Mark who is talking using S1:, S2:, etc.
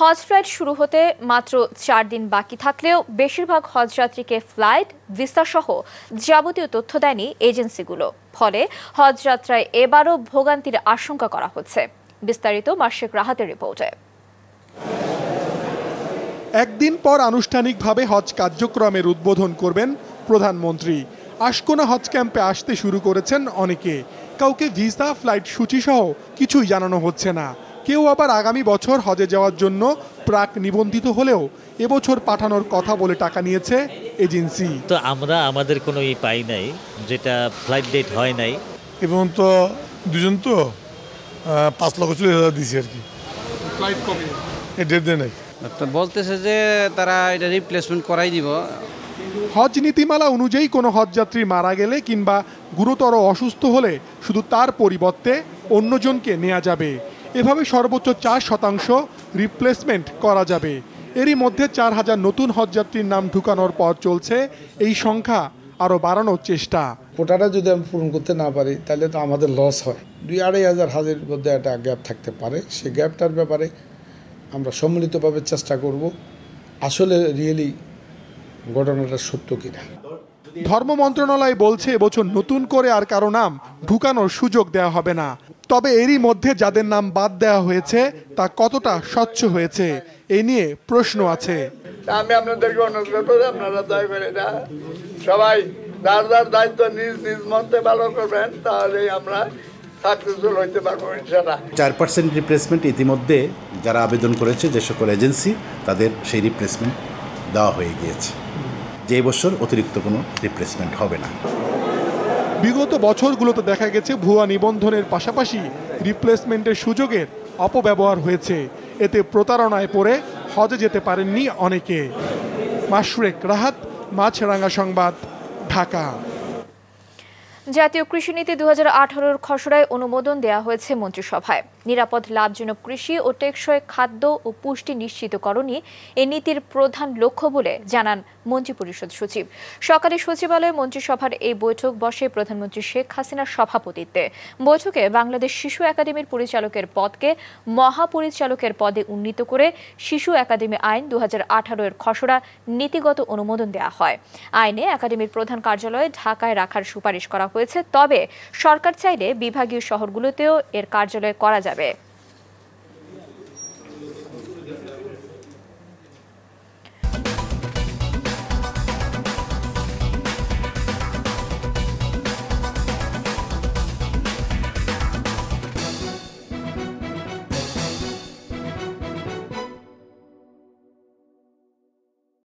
S1: হজ flight শুরু হতে মাত্র চার দিন বাকি থাকলেও বেশিরভাগ হজযাত্রীকে ফ্লাইট ভিসাসহ যাবতীয় তথ্য দেয়নি এজেন্সিগুলো ফলে হজযাত্রায় এবারও ভোগান্তির আশঙ্কা করা হচ্ছে বিস্তারিত মার্শেক রাহাতের রিপোর্টে
S2: একদিন পর আনুষ্ঠানিকভাবে হজ কার্যক্রমের উদ্বোধন করবেন প্রধানমন্ত্রী আশকোনা হজ ক্যাম্পে আসতে শুরু করেছেন অনেকে কাউকে ভিসা ফ্লাইট সূচিসহ কিছুই জানানো হচ্ছে না কেউ আবার আগামী বছর হজে যাওয়ার জন্য প্রাক নিবন্ধিত হলেও এবছর পাঠানোর কথা বলে টাকা নিয়েছে এজেন্সি তো আমরা আমাদের কোনো ই পাই নাই যেটা ফ্লাইট ডেট হয় নাই এবং তো দুজন তো পাঁচ লক্ষ চল্লিশ হাজার দিয়েছি আর কি
S1: ফ্লাইট কবে ডেট দেয় নাই বলতেছে যে তারা এটা রিপ্লেসমেন্ট করাই দিব
S2: হজ নীতিমালা অনুযায়ী কোনো হজযাত্রী মারা গেলে কিংবা গুরুতর অসুস্থ হলে শুধু তার পরিবর্তে অন্যজনকে নেওয়া যাবে এভাবে সর্বোচ্চ চার শতাংশ রিপ্লেসমেন্ট করা যাবে এরই মধ্যে চার হাজার নতুন হজযাত্রীর নাম ঢুকানোর পর চলছে এই সংখ্যা আরও বাড়ানোর চেষ্টা কোটাটা যদি আমি পূরণ করতে না পারি তাহলে তো আমাদের লস হয় দুই আড়াই হাজার হাজির মধ্যে একটা গ্যাপ থাকতে পারে সেই গ্যাপটার ব্যাপারে আমরা সম্মিলিতভাবে চেষ্টা করব আসলে রিয়েলি ঘটনাটা সত্য কিনা ধর্ম মন্ত্রণালয় বলছে এবছর নতুন করে আর কারো নাম ঢুকানোর সুযোগ দেওয়া হবে না তবে এরই মধ্যে যাদের নাম বাদ দেওয়া হয়েছে তা কতটা স্বচ্ছ হয়েছে এ নিয়ে প্রশ্ন আছে আমি আপনাদেরকে অনুরোধ করি আপনারা দয়া করে না সবাই যার যার দায়িত্ব নিজ নিজ মধ্যে ভালো করবেন তাহলে আমরা সাকসেসফুল হইতে পারবো ইনশাল্লাহ চার পার্সেন্ট রিপ্লেসমেন্ট ইতিমধ্যে যারা আবেদন করেছে যে সকল এজেন্সি তাদের সেই রিপ্লেসমেন্ট দেওয়া হয়ে গিয়েছে যে বছর অতিরিক্ত কোনো রিপ্লেসমেন্ট হবে না বিগত বছরগুলোতে দেখা গেছে ভুয়া নিবন্ধনের পাশাপাশি রিপ্লেসমেন্টের সুযোগের অপব্যবহার হয়েছে এতে প্রতারণায় পড়ে হজে যেতে পারেননি অনেকে মাসরেক রাহাত মাছরাঙা সংবাদ ঢাকা
S1: জাতীয় কৃষিনীতি দু হাজার খসড়ায় অনুমোদন দেয়া হয়েছে মন্ত্রিসভায় নিরাপদ লাভজনক কৃষি ও টেকসই খাদ্য ও পুষ্টি নিশ্চিতকরণই এ নীতির প্রধান লক্ষ্য বলে জানান মন্ত্রিপরিষদ সচিব সকালে সচিবালয়ে মন্ত্রিসভার এই বৈঠক বসে প্রধানমন্ত্রী শেখ হাসিনার সভাপতিত্বে বৈঠকে বাংলাদেশ শিশু একাডেমির পরিচালকের পদকে মহাপরিচালকের পদে উন্নীত করে শিশু একাডেমি আইন দু হাজার এর খসড়া নীতিগত অনুমোদন দেয়া হয় আইনে একাডেমির প্রধান কার্যালয়ে ঢাকায় রাখার সুপারিশ করা হয়েছে তবে সরকার চাইলে বিভাগীয় শহরগুলোতেও এর কার্যালয় করা যাবে